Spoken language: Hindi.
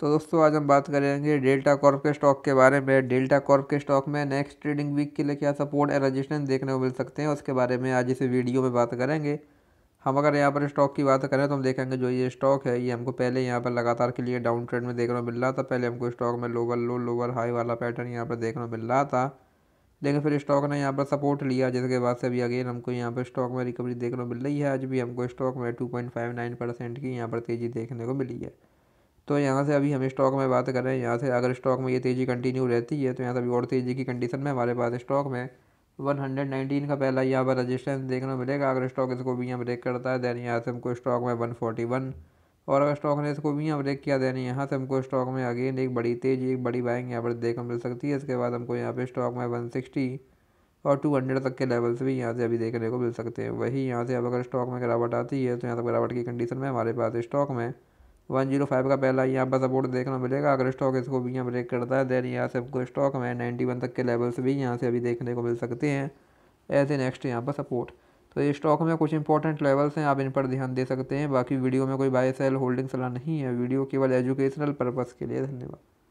तो दोस्तों आज हम बात करेंगे डेल्टा कॉर्प के स्टॉक के बारे में डेल्टा कॉर्प के स्टॉक में नेक्स्ट ट्रेडिंग वीक के लिए क्या सपोर्ट एंड रजिस्टेंस देखने को मिल सकते हैं उसके बारे में आज इस वीडियो में बात करेंगे हम अगर यहाँ पर स्टॉक की बात करें तो हम देखेंगे जो ये स्टॉक है ये हमको पहले यहाँ पर लगातार के लिए डाउन ट्रेंड में देखने को मिल रहा था पहले हमको स्टॉक में लोअर लो लोअर हाई वाला पैटर्न यहाँ पर देखने को मिल रहा था लेकिन फिर स्टॉक ने यहाँ पर सपोर्ट लिया जिसके बाद से अभी अगेन हमको यहाँ पर स्टॉक में रिकवरी देखने को मिल रही है आज भी हमको स्टॉक में two point five nine percent की यहाँ पर तेज़ी देखने को मिली है तो यहाँ से अभी हम स्टॉक में बात करें यहाँ से अगर स्टॉक में ये तेज़ी कंटिन्यू रहती है तो यहाँ से अभी और तेज़ी की कंडीशन में हमारे पास स्टॉक में वन हंड्रेड नाइनटीन का पहला यहाँ पर रजिस्टेंस देखने को मिलेगा अगर स्टॉक इसको भी यहाँ ब्रेक करता है दैन यहाँ से हमको स्टॉक में वन वन और अगर स्टॉक ने इसको भी यहाँ ब्रेक किया दैन यहाँ से हमको स्टॉक में अगेन एक बड़ी तेज़ी एक बड़ी बाइंग यहाँ पर देखने मिल सकती है इसके बाद हमको यहाँ पर स्टॉक में वन और हंड्रेड तक के लेवल्स भी यहाँ से अभी देखने को मिल सकते हैं वही यहाँ से अब अगर स्टॉक में गिरावट आती है तो यहाँ तक गिरावट की कंडीशन में हमारे पास स्टॉक में वन जीरो फाइव का पहला यहाँ पर सपोर्ट देखना मिलेगा अगर स्टॉक इसको भी यहाँ ब्रेक करता है देन यहाँ से आपको स्टॉक में नाइन्टी वन तक के लेवल्स भी यहाँ से अभी देखने को मिल सकते हैं एज ए नेक्स्ट यहाँ पर सपोर्ट तो ये स्टॉक में कुछ इंपॉर्टेंट लेवल्स हैं आप इन पर ध्यान दे सकते हैं बाकी वीडियो में कोई बाय सेल होल्डिंग सलाह नहीं है वीडियो केवल एजुकेशनल पर्पज़ के लिए धन्यवाद